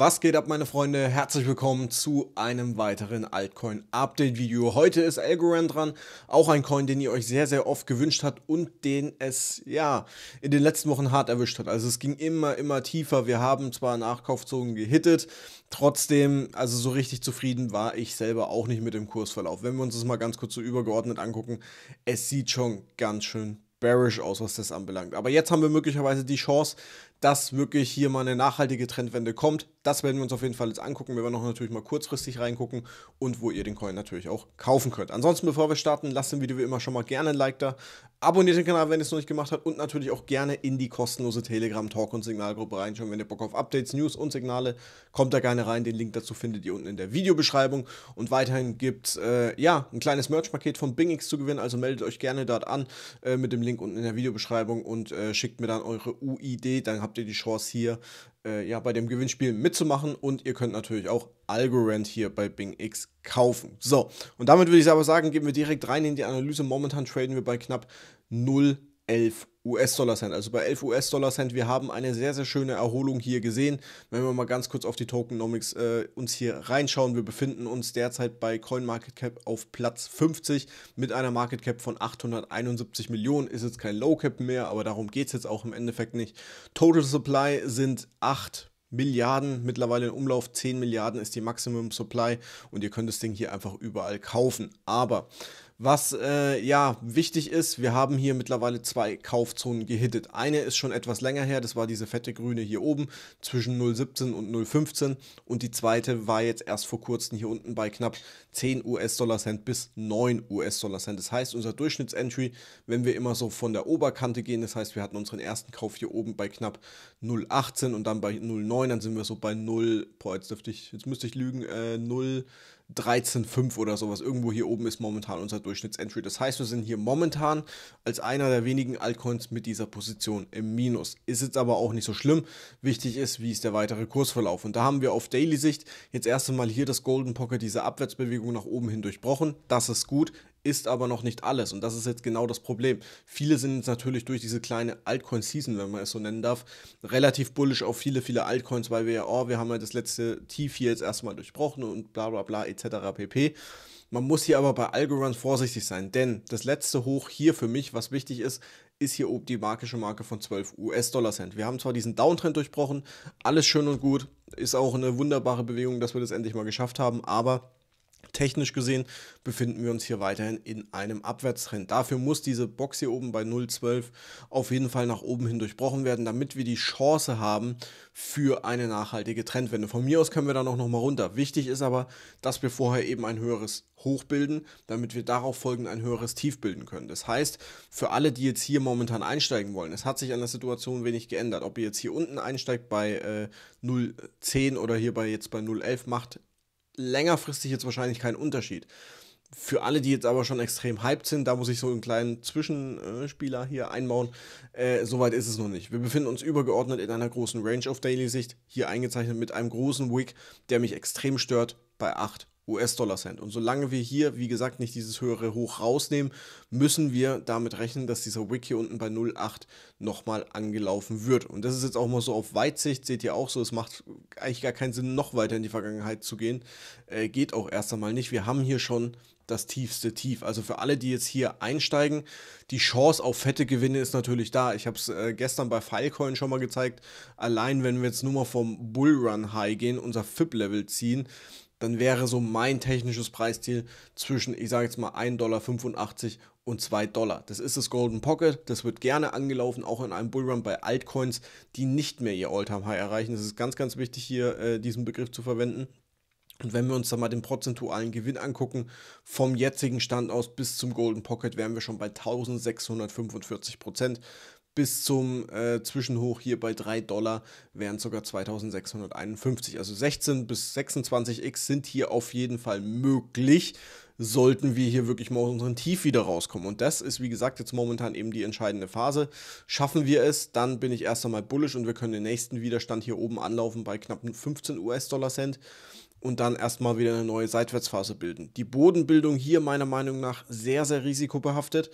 Was geht ab, meine Freunde? Herzlich willkommen zu einem weiteren Altcoin-Update-Video. Heute ist Algorand dran, auch ein Coin, den ihr euch sehr, sehr oft gewünscht habt und den es, ja, in den letzten Wochen hart erwischt hat. Also es ging immer, immer tiefer. Wir haben zwar Nachkaufzogen gehittet, trotzdem, also so richtig zufrieden war ich selber auch nicht mit dem Kursverlauf. Wenn wir uns das mal ganz kurz so übergeordnet angucken, es sieht schon ganz schön bearish aus, was das anbelangt. Aber jetzt haben wir möglicherweise die Chance, dass wirklich hier mal eine nachhaltige Trendwende kommt. Das werden wir uns auf jeden Fall jetzt angucken. Wir werden auch natürlich mal kurzfristig reingucken und wo ihr den Coin natürlich auch kaufen könnt. Ansonsten, bevor wir starten, lasst dem Video wie immer schon mal gerne ein Like da. Abonniert den Kanal, wenn ihr es noch nicht gemacht habt und natürlich auch gerne in die kostenlose Telegram-Talk- und Signalgruppe reinschauen. Wenn ihr Bock auf Updates, News und Signale, kommt da gerne rein. Den Link dazu findet ihr unten in der Videobeschreibung. Und weiterhin gibt es äh, ja, ein kleines Merch-Paket von BingX zu gewinnen, also meldet euch gerne dort an äh, mit dem Link unten in der Videobeschreibung und äh, schickt mir dann eure UID. Dann habt habt ihr die Chance hier äh, ja, bei dem Gewinnspiel mitzumachen und ihr könnt natürlich auch Algorand hier bei Bing X kaufen. So, und damit würde ich aber sagen, gehen wir direkt rein in die Analyse. Momentan traden wir bei knapp 0,11 US-Dollar-Cent, also bei 11 US-Dollar-Cent. Wir haben eine sehr, sehr schöne Erholung hier gesehen. Wenn wir mal ganz kurz auf die Tokenomics äh, uns hier reinschauen, wir befinden uns derzeit bei CoinMarketCap auf Platz 50 mit einer Marketcap von 871 Millionen. Ist jetzt kein Low-Cap mehr, aber darum geht es jetzt auch im Endeffekt nicht. Total Supply sind 8 Milliarden mittlerweile in Umlauf, 10 Milliarden ist die Maximum Supply und ihr könnt das Ding hier einfach überall kaufen. Aber was äh, ja wichtig ist, wir haben hier mittlerweile zwei Kaufzonen gehittet. Eine ist schon etwas länger her, das war diese fette grüne hier oben zwischen 0,17 und 0,15 und die zweite war jetzt erst vor kurzem hier unten bei knapp 10 US-Dollar Cent bis 9 US-Dollar Cent. Das heißt, unser Durchschnittsentry, wenn wir immer so von der Oberkante gehen, das heißt, wir hatten unseren ersten Kauf hier oben bei knapp 0,18 und dann bei 0,9, dann sind wir so bei 0, boah, jetzt dürfte ich, jetzt müsste ich lügen, äh, 0, 13,5 oder sowas. Irgendwo hier oben ist momentan unser Durchschnittsentry. Das heißt, wir sind hier momentan als einer der wenigen Altcoins mit dieser Position im Minus. Ist jetzt aber auch nicht so schlimm. Wichtig ist, wie ist der weitere Kursverlauf. Und da haben wir auf Daily-Sicht jetzt erst einmal hier das Golden Pocket, diese Abwärtsbewegung nach oben hin durchbrochen. Das ist gut ist aber noch nicht alles. Und das ist jetzt genau das Problem. Viele sind jetzt natürlich durch diese kleine Altcoin-Season, wenn man es so nennen darf, relativ bullish auf viele, viele Altcoins, weil wir ja, oh, wir haben ja das letzte Tief hier jetzt erstmal durchbrochen und bla bla bla etc. pp. Man muss hier aber bei Algorand vorsichtig sein, denn das letzte Hoch hier für mich, was wichtig ist, ist hier oben die magische Marke von 12 US-Dollar-Cent. Wir haben zwar diesen Downtrend durchbrochen, alles schön und gut, ist auch eine wunderbare Bewegung, dass wir das endlich mal geschafft haben, aber technisch gesehen befinden wir uns hier weiterhin in einem Abwärtstrend. Dafür muss diese Box hier oben bei 0,12 auf jeden Fall nach oben hin durchbrochen werden, damit wir die Chance haben für eine nachhaltige Trendwende. Von mir aus können wir dann auch nochmal runter. Wichtig ist aber, dass wir vorher eben ein höheres Hoch bilden, damit wir darauf folgend ein höheres Tief bilden können. Das heißt, für alle, die jetzt hier momentan einsteigen wollen, es hat sich an der Situation wenig geändert. Ob ihr jetzt hier unten einsteigt bei äh, 0,10 oder hier bei jetzt bei 0,11 macht längerfristig jetzt wahrscheinlich keinen Unterschied. Für alle, die jetzt aber schon extrem hyped sind, da muss ich so einen kleinen Zwischenspieler hier einbauen. Äh, Soweit ist es noch nicht. Wir befinden uns übergeordnet in einer großen Range of Daily-Sicht, hier eingezeichnet mit einem großen Wick, der mich extrem stört bei 8 US-Dollar-Cent. Und solange wir hier, wie gesagt, nicht dieses höhere Hoch rausnehmen, müssen wir damit rechnen, dass dieser Wick hier unten bei 0,8 nochmal angelaufen wird. Und das ist jetzt auch mal so auf Weitsicht, seht ihr auch so, es macht eigentlich gar keinen Sinn, noch weiter in die Vergangenheit zu gehen. Äh, geht auch erst einmal nicht. Wir haben hier schon das tiefste Tief. Also für alle, die jetzt hier einsteigen, die Chance auf fette Gewinne ist natürlich da. Ich habe es äh, gestern bei Filecoin schon mal gezeigt. Allein wenn wir jetzt nur mal vom Bullrun High gehen, unser FIP-Level ziehen, dann wäre so mein technisches Preisziel zwischen, ich sage jetzt mal, 1,85 Dollar und 2 Dollar. Das ist das Golden Pocket, das wird gerne angelaufen, auch in einem Bullrun bei Altcoins, die nicht mehr ihr all time high erreichen. Es ist ganz, ganz wichtig, hier äh, diesen Begriff zu verwenden. Und wenn wir uns dann mal den prozentualen Gewinn angucken, vom jetzigen Stand aus bis zum Golden Pocket wären wir schon bei 1645 Prozent bis zum äh, Zwischenhoch hier bei 3 Dollar wären sogar 2651. Also 16 bis 26x sind hier auf jeden Fall möglich, sollten wir hier wirklich mal aus unserem Tief wieder rauskommen. Und das ist, wie gesagt, jetzt momentan eben die entscheidende Phase. Schaffen wir es, dann bin ich erst einmal bullish und wir können den nächsten Widerstand hier oben anlaufen bei knapp 15 US-Dollar-Cent und dann erstmal wieder eine neue Seitwärtsphase bilden. Die Bodenbildung hier meiner Meinung nach sehr, sehr risikobehaftet.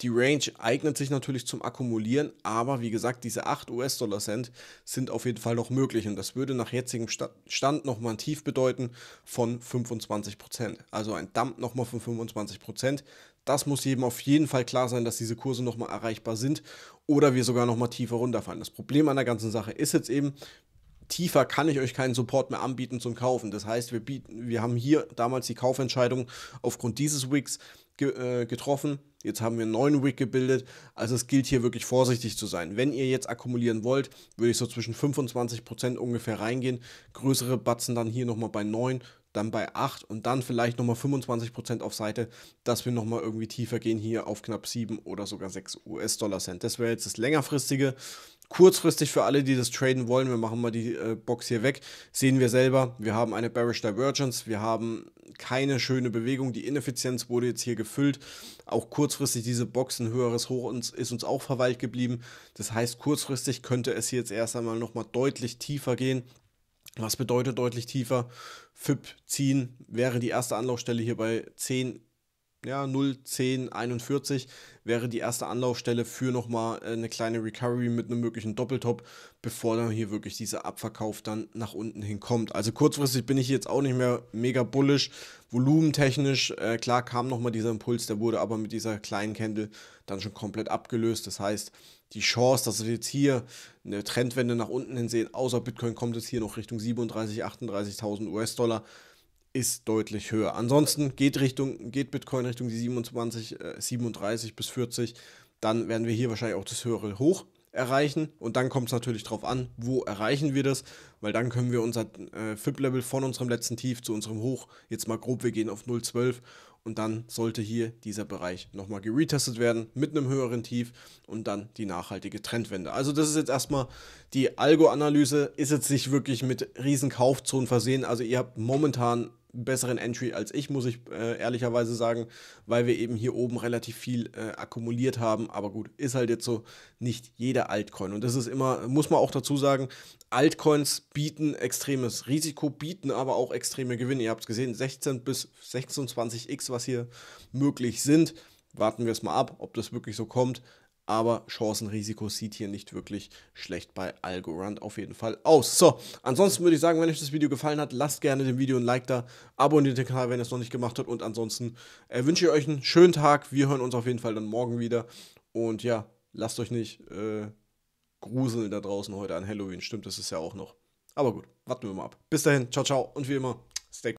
Die Range eignet sich natürlich zum Akkumulieren, aber wie gesagt, diese 8 US-Dollar-Cent sind auf jeden Fall noch möglich und das würde nach jetzigem Stand nochmal ein Tief bedeuten von 25%. Also ein Dump nochmal von 25%. Das muss jedem auf jeden Fall klar sein, dass diese Kurse nochmal erreichbar sind oder wir sogar nochmal tiefer runterfallen. Das Problem an der ganzen Sache ist jetzt eben, tiefer kann ich euch keinen Support mehr anbieten zum Kaufen. Das heißt, wir, bieten, wir haben hier damals die Kaufentscheidung aufgrund dieses Wicks ge äh, getroffen. Jetzt haben wir einen neuen Wick gebildet. Also es gilt hier wirklich vorsichtig zu sein. Wenn ihr jetzt akkumulieren wollt, würde ich so zwischen 25% ungefähr reingehen. Größere Batzen dann hier nochmal bei 9 dann bei 8 und dann vielleicht nochmal 25% auf Seite, dass wir nochmal irgendwie tiefer gehen hier auf knapp 7 oder sogar 6 US-Dollar-Cent. Das wäre jetzt das längerfristige. Kurzfristig für alle, die das traden wollen, wir machen mal die äh, Box hier weg, sehen wir selber, wir haben eine Bearish Divergence, wir haben keine schöne Bewegung, die Ineffizienz wurde jetzt hier gefüllt, auch kurzfristig diese Box ein höheres Hoch uns, ist uns auch verweilt geblieben, das heißt kurzfristig könnte es hier jetzt erst einmal nochmal deutlich tiefer gehen, was bedeutet deutlich tiefer? FIP ziehen wäre die erste Anlaufstelle hier bei 10, ja, 0, 10, 41 wäre die erste Anlaufstelle für nochmal äh, eine kleine Recovery mit einem möglichen Doppeltop, bevor dann hier wirklich dieser Abverkauf dann nach unten hinkommt. Also kurzfristig bin ich jetzt auch nicht mehr mega bullisch, Volumentechnisch, äh, klar kam nochmal dieser Impuls, der wurde aber mit dieser kleinen Candle dann schon komplett abgelöst. Das heißt, die Chance, dass wir jetzt hier eine Trendwende nach unten hin sehen, außer Bitcoin kommt es hier noch Richtung 37.000, 38.000 US-Dollar, ist deutlich höher. Ansonsten geht, Richtung, geht Bitcoin Richtung die 27, äh, 37 bis 40, dann werden wir hier wahrscheinlich auch das höhere Hoch erreichen und dann kommt es natürlich darauf an, wo erreichen wir das, weil dann können wir unser äh, FIP-Level von unserem letzten Tief zu unserem Hoch jetzt mal grob, wir gehen auf 0,12 und dann sollte hier dieser Bereich nochmal geretestet werden mit einem höheren Tief und dann die nachhaltige Trendwende. Also das ist jetzt erstmal die Algo-Analyse, ist jetzt nicht wirklich mit riesen Kaufzonen versehen. Also ihr habt momentan besseren Entry als ich, muss ich äh, ehrlicherweise sagen, weil wir eben hier oben relativ viel äh, akkumuliert haben. Aber gut, ist halt jetzt so nicht jeder Altcoin. Und das ist immer, muss man auch dazu sagen, Altcoins bieten extremes Risiko, bieten aber auch extreme Gewinne. Ihr habt es gesehen, 16 bis 26x, was hier möglich sind. Warten wir es mal ab, ob das wirklich so kommt aber Chancenrisiko sieht hier nicht wirklich schlecht bei Algorand auf jeden Fall aus. So, ansonsten würde ich sagen, wenn euch das Video gefallen hat, lasst gerne dem Video ein Like da, abonniert den Kanal, wenn ihr es noch nicht gemacht habt und ansonsten äh, wünsche ich euch einen schönen Tag. Wir hören uns auf jeden Fall dann morgen wieder und ja, lasst euch nicht äh, gruseln da draußen heute an Halloween. Stimmt, das ist ja auch noch. Aber gut, warten wir mal ab. Bis dahin, ciao, ciao und wie immer, stay